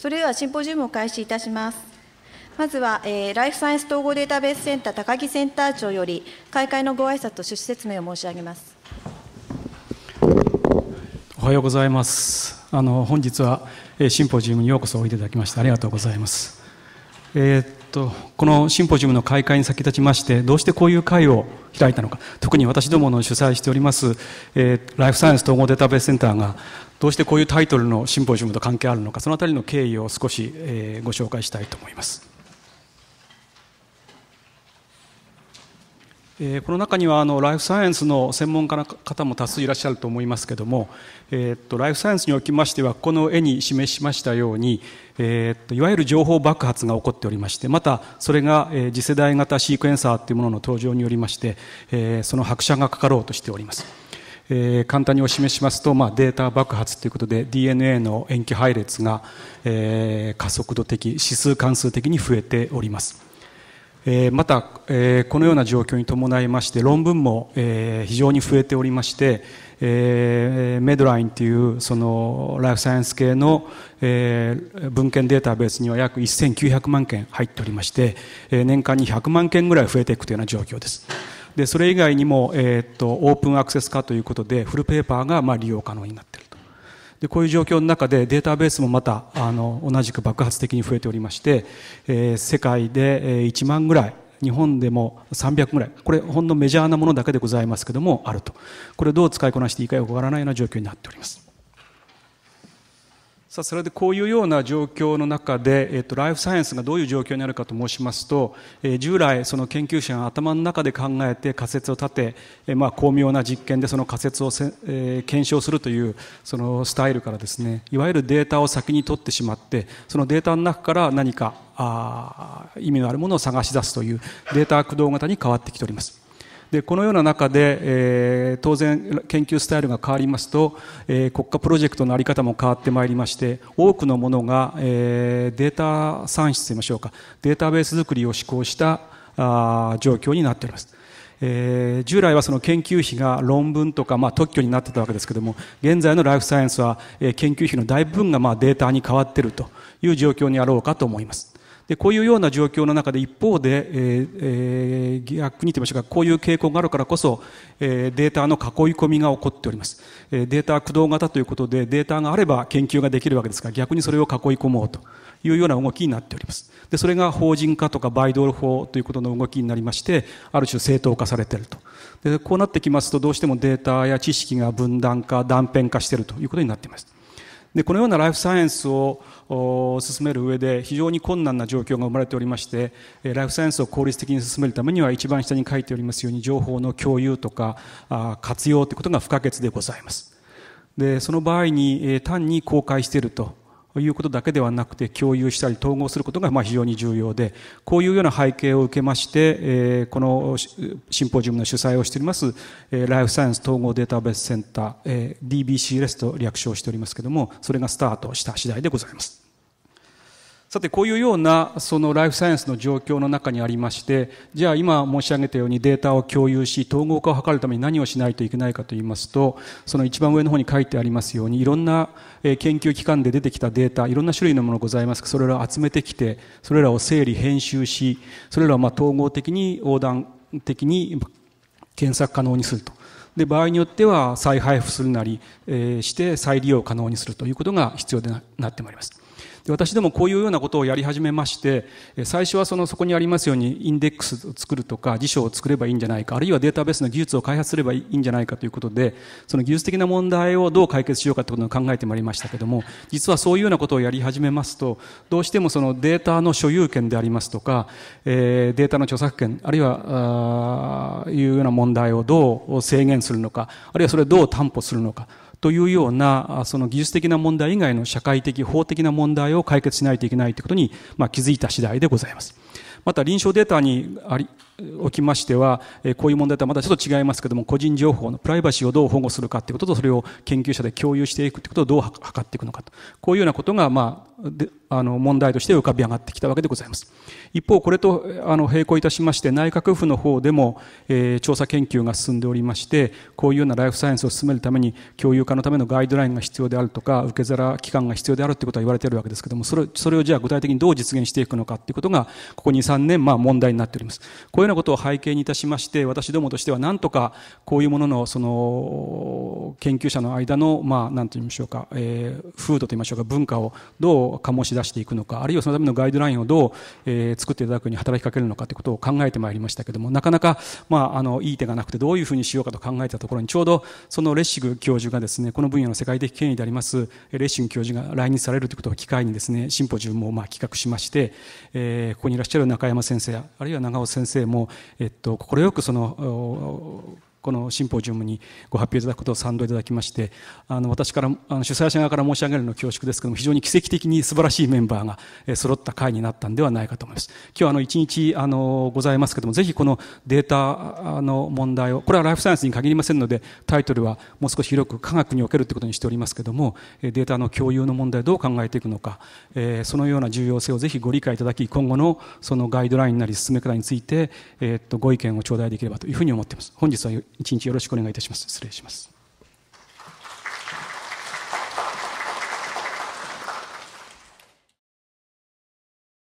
それではシンポジウムを開始いたします。まずは、えー、ライフサイエンス統合データベースセンター高木センター長より開会のご挨拶と趣旨説明を申し上げます。おはようございます。あの本日は、えー、シンポジウムにようこそおいでいただきましてありがとうございます。えーと、このシンポジウムの開会に先立ちまして、どうしてこういう会を開いたのか、特に私どもの主催しております、えー、ライフサイエンス統合データベースセンターが、どうしてこういうタイトルのシンポジウムと関係あるのか、そのあたりの経緯を少し、えー、ご紹介したいと思います。えー、この中にはあのライフサイエンスの専門家の方も多数いらっしゃると思いますけども、えー、っとライフサイエンスにおきましてはこの絵に示しましたように、えー、っといわゆる情報爆発が起こっておりましてまたそれが、え次世代型シークエンサーというものの登場によりまして、えその拍車がかかろうとしております。えー、簡単にお示しますと、まあ、データ爆発ということで DNA の塩基配列が、え加速度的指数関数的に増えております。えまた、えこのような状況に伴いまして論文も、え非常に増えておりまして、えメドラインというそのライフサイエンス系の、え文献データベースには約1900万件入っておりまして、え年間に100万件ぐらい増えていくというような状況です。でそれ以外にも、えっと、オープンアクセス化ということでフルペーパーがま利用可能になっている。でこういう状況の中でデータベースもまたあの同じく爆発的に増えておりまして、えー、世界で1万ぐらい日本でも300ぐらいこれほんのメジャーなものだけでございますけどもあるとこれをどう使いこなしていいかよくわからないような状況になっております。さあそれでこういうような状況の中で、えっと、ライフサイエンスがどういう状況にあるかと申しますと、えー、従来その研究者が頭の中で考えて仮説を立て、えー、まあ巧妙な実験でその仮説をせ、えー、検証するというそのスタイルからですねいわゆるデータを先に取ってしまってそのデータの中から何かあ意味のあるものを探し出すというデータ駆動型に変わってきております。でこのような中で、えー、当然研究スタイルが変わりますと、えー、国家プロジェクトの在り方も変わってまいりまして多くのものが、えー、データ算出といいましょうかデータベース作りを施行したあ状況になっております。えー、従来はその研究費が論文とか、まあ、特許になってたわけですけども現在のライフサイエンスは、えー、研究費の大部分が、まあ、データに変わっているという状況にあろうかと思います。でこういうような状況の中で一方で、えーえー、逆に言ってましたがこういう傾向があるからこそ、えー、データの囲い込みが起こっております、えー、データ駆動型ということでデータがあれば研究ができるわけですから逆にそれを囲い込もうというような動きになっておりますでそれが法人化とかバイドル法ということの動きになりましてある種正当化されているとでこうなってきますとどうしてもデータや知識が分断化断片化しているということになっていますでこのようなライフサイエンスを進める上で非常に困難な状況が生まれておりましてライフサイエンスを効率的に進めるためには一番下に書いておりますように情報の共有とか活用ということが不可欠でございますでその場合に単に公開しているということだけではなくて共有したり統合することがま非常に重要でこういうような背景を受けましてえこのシンポジウムの主催をしておりますライフサイエンス統合データベースセンター DBCLS と略称しておりますけどもそれがスタートした次第でございます。さてこういうようなそのライフサイエンスの状況の中にありましてじゃあ今申し上げたようにデータを共有し統合化を図るために何をしないといけないかといいますとその一番上の方に書いてありますようにいろんな研究機関で出てきたデータいろんな種類のものございますがそれらを集めてきてそれらを整理編集しそれらをま統合的に横断的に検索可能にすると。で場合によっては再配布するなり、えして再利用可能にするということが必要でなってまいります。で私どもこういうようなことをやり始めまして、最初はそのそこにありますようにインデックスを作るとか辞書を作ればいいんじゃないか、あるいはデータベースの技術を開発すればいいんじゃないかということで、その技術的な問題をどう解決しようかということを考えてまいりましたけども、実はそういうようなことをやり始めますと、どうしてもそのデータの所有権でありますとか、えー、データの著作権、あるいは、あいうような問題をどう制限するのか、あるいはそれをどう担保するのか、というようなその技術的な問題以外の社会的法的な問題を解決しないといけないということに、まあ、気づいた次第でございますまた臨床データにありおきましては、えこういう問題とはまたちょっと違いますけども個人情報のプライバシーをどう保護するかということとそれを研究者で共有していくということをどう図っていくのかとこういうようなことが、まあ、であの問題として浮かび上がってきたわけでございます一方これとあの並行いたしまして内閣府の方でも、えー、調査研究が進んでおりましてこういうようなライフサイエンスを進めるために共有化のためのガイドラインが必要であるとか受け皿機関が必要であるということは言われているわけですけどもそれそれをじゃあ具体的にどう実現していくのかということがここ23年、まあ、問題になっておりますこういうなことを背景にいたしまして私どもとしてはなんとかこういうもののその研究者の間のまあ何と言いましょうか、えー、風土と言いましょうか文化をどう醸し出していくのかあるいはそのためのガイドラインをどう、えー、作っていただくに働きかけるのかということを考えてまいりましたけどもなかなか、まあ、あのいい手がなくてどういうふうにしようかと考えたところにちょうどそのレッシグ教授がですねこの分野の世界的権威でありますレッシグ教授が来日されるということを機会にですねシンポジウムをまあ企画しまして、えー、ここにいらっしゃる中山先生あるいは長尾先生もも、えっと、快くそのこのシンポジウムにご発表いただくことを賛同いただきましてあの私からあの主催者側から申し上げるの恐縮ですけども非常に奇跡的に素晴らしいメンバーが、え揃った会になったんではないかと思います今日あの一日あのございますけどもぜひこのデータの問題をこれはライフサイエンスに限りませんのでタイトルはもう少し広く科学におけるということにしておりますけどもデータの共有の問題をどう考えていくのか、えー、そのような重要性をぜひご理解いただき今後のそのガイドラインなり進め方について、えー、っとご意見を頂戴できればというふうに思っています本日は一日よろしくお願いいたします失礼します